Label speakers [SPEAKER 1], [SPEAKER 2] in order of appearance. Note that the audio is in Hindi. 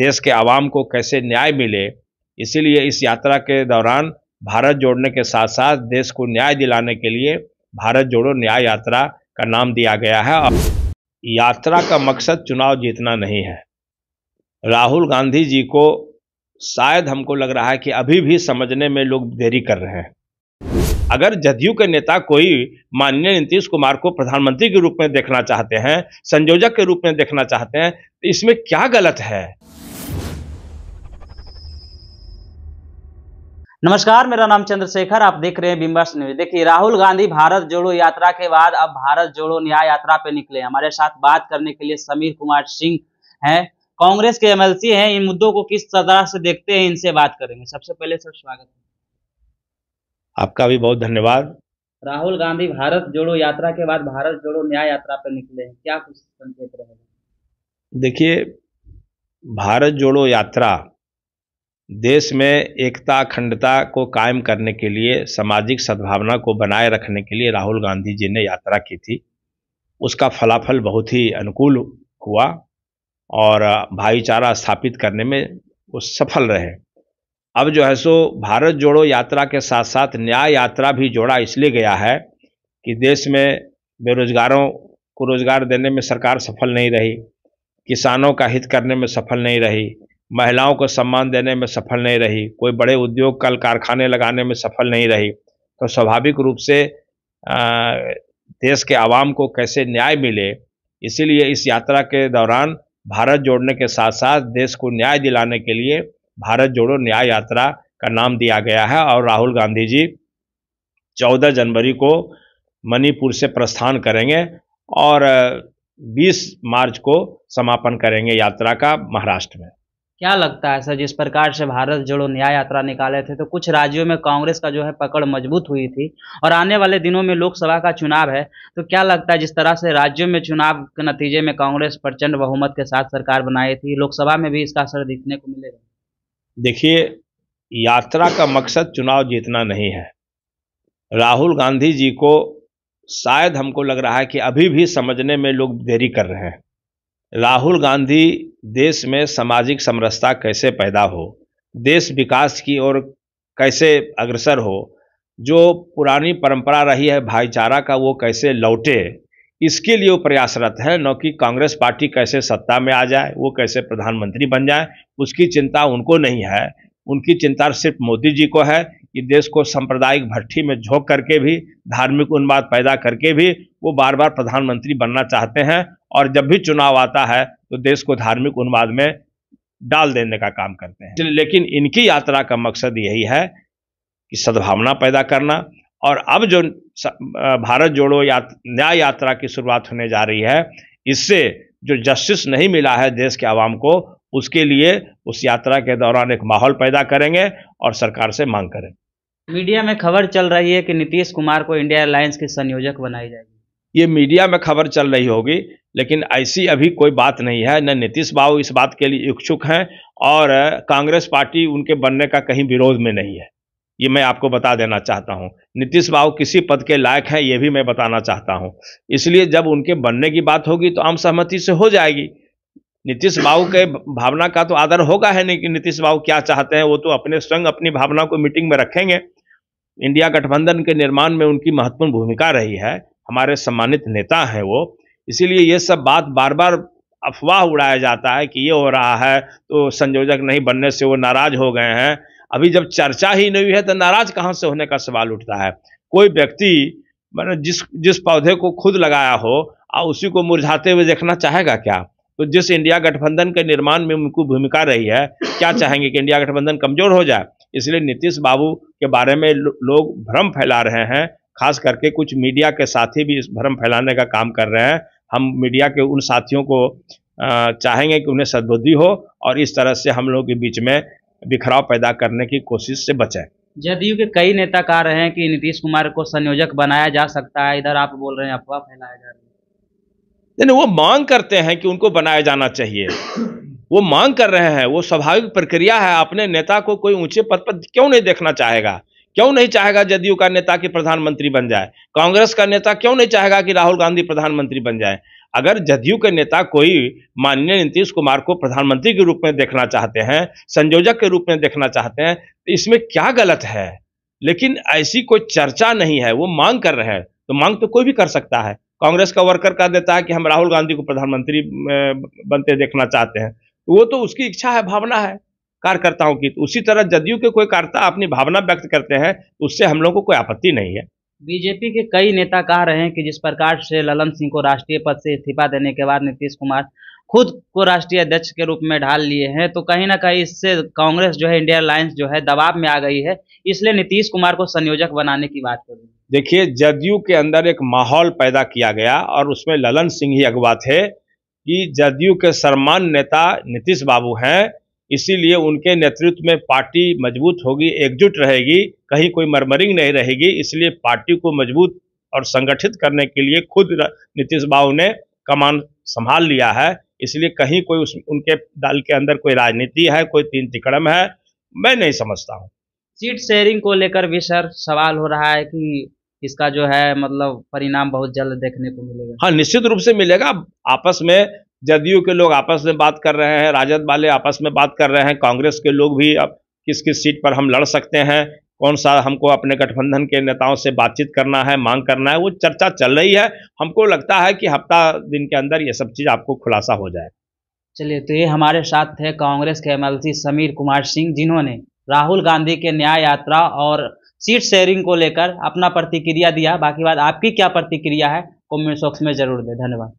[SPEAKER 1] देश के आवाम को कैसे न्याय मिले इसीलिए इस यात्रा के दौरान भारत जोड़ने के साथ साथ देश को न्याय दिलाने के लिए भारत जोड़ो न्याय यात्रा का नाम दिया गया है और यात्रा का मकसद चुनाव जीतना नहीं है राहुल गांधी जी को शायद हमको लग रहा है कि अभी भी समझने में लोग देरी कर रहे हैं अगर जदयू के नेता कोई माननीय नीतीश कुमार को प्रधानमंत्री के रूप में देखना चाहते हैं संयोजक के रूप में देखना चाहते हैं तो इसमें क्या गलत है नमस्कार मेरा नाम
[SPEAKER 2] चंद्रशेखर आप देख रहे हैं बिम्बर्स न्यूज देखिए राहुल गांधी भारत जोड़ो यात्रा के बाद अब भारत जोड़ो न्याय यात्रा पे निकले हमारे साथ बात करने के लिए समीर कुमार सिंह हैं कांग्रेस के एमएलसी हैं इन मुद्दों को किस तरह से देखते हैं इनसे बात करेंगे सबसे पहले सर स्वागत
[SPEAKER 1] आपका भी बहुत धन्यवाद
[SPEAKER 2] राहुल गांधी भारत जोड़ो यात्रा के बाद भारत जोड़ो न्याय यात्रा पे निकले हैं क्या कुछ संकेत रहेगा
[SPEAKER 1] देखिए भारत जोड़ो यात्रा देश में एकता अखंडता को कायम करने के लिए सामाजिक सद्भावना को बनाए रखने के लिए राहुल गांधी जी ने यात्रा की थी उसका फलाफल बहुत ही अनुकूल हुआ और भाईचारा स्थापित करने में वो सफल रहे अब जो है सो भारत जोड़ो यात्रा के साथ साथ न्याय यात्रा भी जोड़ा इसलिए गया है कि देश में बेरोजगारों को रोज़गार देने में सरकार सफल नहीं रही किसानों का हित करने में सफल नहीं रही महिलाओं को सम्मान देने में सफल नहीं रही कोई बड़े उद्योग कल कारखाने लगाने में सफल नहीं रही तो स्वाभाविक रूप से देश के आवाम को कैसे न्याय मिले इसीलिए इस यात्रा के दौरान भारत जोड़ने के साथ साथ देश को न्याय दिलाने के लिए भारत जोड़ो न्याय यात्रा का नाम दिया गया है और राहुल गांधी जी 14 जनवरी को मणिपुर से प्रस्थान करेंगे और 20 मार्च को समापन करेंगे यात्रा का महाराष्ट्र में
[SPEAKER 2] क्या लगता है सर जिस प्रकार से भारत जोड़ो न्याय यात्रा निकाले थे तो कुछ राज्यों में कांग्रेस का जो है पकड़ मजबूत हुई थी और आने वाले दिनों में लोकसभा का चुनाव है तो क्या लगता है जिस तरह से राज्यों में चुनाव के नतीजे में कांग्रेस प्रचंड बहुमत के साथ सरकार बनाई थी लोकसभा में भी इसका
[SPEAKER 1] असर दिखने को मिलेगा देखिए यात्रा का मकसद चुनाव जीतना नहीं है राहुल गांधी जी को शायद हमको लग रहा है कि अभी भी समझने में लोग देरी कर रहे हैं राहुल गांधी देश में सामाजिक समरसता कैसे पैदा हो देश विकास की ओर कैसे अग्रसर हो जो पुरानी परंपरा रही है भाईचारा का वो कैसे लौटे इसके लिए वो प्रयासरत है न कि कांग्रेस पार्टी कैसे सत्ता में आ जाए वो कैसे प्रधानमंत्री बन जाए उसकी चिंता उनको नहीं है उनकी चिंता सिर्फ मोदी जी को है कि देश को सांप्रदायिक भट्टी में झोंक करके भी धार्मिक उन्माद पैदा करके भी वो बार बार प्रधानमंत्री बनना चाहते हैं और जब भी चुनाव आता है तो देश को धार्मिक उन्माद में डाल देने का काम करते हैं लेकिन इनकी यात्रा का मकसद यही है कि सद्भावना पैदा करना और अब जो भारत जोड़ो यात, न्याय यात्रा की शुरुआत होने जा रही है इससे जो जस्टिस नहीं मिला है देश के आवाम को उसके लिए उस यात्रा के दौरान एक माहौल पैदा करेंगे और सरकार से मांग करेंगे
[SPEAKER 2] मीडिया में खबर चल रही है कि नीतीश कुमार को इंडिया एयरलाइंस के संयोजक बनाई जाएगी
[SPEAKER 1] ये मीडिया में खबर चल रही होगी लेकिन ऐसी अभी कोई बात नहीं है न नीतीश बाबू इस बात के लिए इच्छुक हैं और कांग्रेस पार्टी उनके बनने का कहीं विरोध में नहीं है ये मैं आपको बता देना चाहता हूँ नीतीश बाबू किसी पद के लायक हैं ये भी मैं बताना चाहता हूँ इसलिए जब उनके बनने की बात होगी तो आम सहमति से हो जाएगी नीतीश बाबू के भावना का तो आदर होगा है नहीं कि नीतीश बाबू क्या चाहते हैं वो तो अपने स्वयं अपनी भावना को मीटिंग में रखेंगे इंडिया गठबंधन के निर्माण में उनकी महत्वपूर्ण भूमिका रही है हमारे सम्मानित नेता हैं वो इसीलिए ये सब बात बार बार अफवाह उड़ाया जाता है कि ये हो रहा है तो संयोजक नहीं बनने से वो नाराज हो गए हैं अभी जब चर्चा ही नहीं हुई है तो नाराज कहाँ से होने का सवाल उठता है कोई व्यक्ति मैंने जिस जिस पौधे को खुद लगाया हो और उसी को मुरझाते हुए देखना चाहेगा क्या तो जिस इंडिया गठबंधन के निर्माण में उनकी भूमिका रही है क्या चाहेंगे कि इंडिया गठबंधन कमजोर हो जाए इसलिए नीतीश बाबू के बारे में लोग भ्रम फैला रहे हैं खास करके कुछ मीडिया के साथी भी इस भ्रम फैलाने का काम कर रहे हैं हम मीडिया के उन साथियों को चाहेंगे कि उन्हें सदबुद्धि हो और इस तरह से हम लोगों के बीच में बिखराव पैदा करने की कोशिश से बचें
[SPEAKER 2] जदयू के कई नेता कह रहे हैं कि नीतीश कुमार को संयोजक बनाया जा सकता है इधर आप बोल रहे हैं अफवाह फैलाया जा रहा
[SPEAKER 1] है नहीं वो मांग करते हैं कि उनको बनाया जाना चाहिए वो मांग कर रहे हैं वो स्वाभाविक प्रक्रिया है अपने नेता को कोई ऊंचे पद पर क्यों नहीं देखना चाहेगा क्यों नहीं चाहेगा जदयू का नेता कि प्रधानमंत्री बन जाए कांग्रेस का नेता क्यों नहीं चाहेगा कि राहुल गांधी प्रधानमंत्री बन जाए अगर जदयू के नेता कोई माननीय नीतीश कुमार को प्रधानमंत्री के रूप में देखना चाहते हैं संयोजक के रूप में देखना चाहते हैं तो इसमें क्या गलत है लेकिन ऐसी कोई चर्चा नहीं है वो मांग कर रहे हैं तो मांग तो कोई भी कर सकता है कांग्रेस का वर्कर कह देता है कि हम राहुल गांधी को प्रधानमंत्री बनते देखना चाहते हैं वो तो उसकी इच्छा है भावना है कार्यकर्ताओं की तो उसी तरह जदयू के कोई कार्यकर्ता अपनी भावना व्यक्त करते हैं तो उससे हम लोगों को कोई आपत्ति नहीं है
[SPEAKER 2] बीजेपी के कई नेता कह रहे हैं कि जिस प्रकार से ललन सिंह को राष्ट्रीय पद से इस्तीफा देने के बाद नीतीश कुमार खुद को राष्ट्रीय अध्यक्ष के रूप में ढाल लिए हैं तो कहीं ना कहीं इससे कांग्रेस जो है इंडिया अलायंस जो है दबाव में आ गई है इसलिए नीतीश कुमार को संयोजक बनाने की बात कर रही
[SPEAKER 1] देखिए जदयू के अंदर एक माहौल पैदा किया गया और उसमें ललन सिंह ही अगवा थे कि जदयू के सम्मान नेता नीतीश बाबू हैं इसीलिए उनके नेतृत्व में पार्टी मजबूत होगी एकजुट रहेगी कहीं कोई मरमरिंग नहीं रहेगी इसलिए पार्टी को मजबूत और संगठित करने के लिए खुद नीतीश बाबू ने कमान संभाल लिया है इसलिए कहीं कोई उस उनके दल के अंदर कोई राजनीति है कोई तीन तिकड़म है मैं नहीं समझता हूँ
[SPEAKER 2] सीट शेयरिंग को लेकर भी सर सवाल हो रहा है कि इसका जो है मतलब परिणाम बहुत जल्द देखने को मिलेगा हाँ
[SPEAKER 1] निश्चित रूप से मिलेगा आपस में जदयू के लोग आपस में बात कर रहे हैं राजद वाले आपस में बात कर रहे हैं कांग्रेस के लोग भी अब किस किस सीट पर हम लड़ सकते हैं कौन सा हमको अपने गठबंधन के नेताओं से बातचीत करना है मांग करना है वो चर्चा चल रही है हमको लगता है कि हफ्ता दिन के अंदर ये सब चीज़ आपको खुलासा हो जाए
[SPEAKER 2] चलिए तो ये हमारे साथ थे कांग्रेस के एमएलसी समीर कुमार सिंह जिन्होंने राहुल गांधी के न्याय यात्रा और सीट शेयरिंग को लेकर अपना प्रतिक्रिया दिया बाकी बात आपकी क्या प्रतिक्रिया है कॉमेंट बॉक्स में जरूर दें धन्यवाद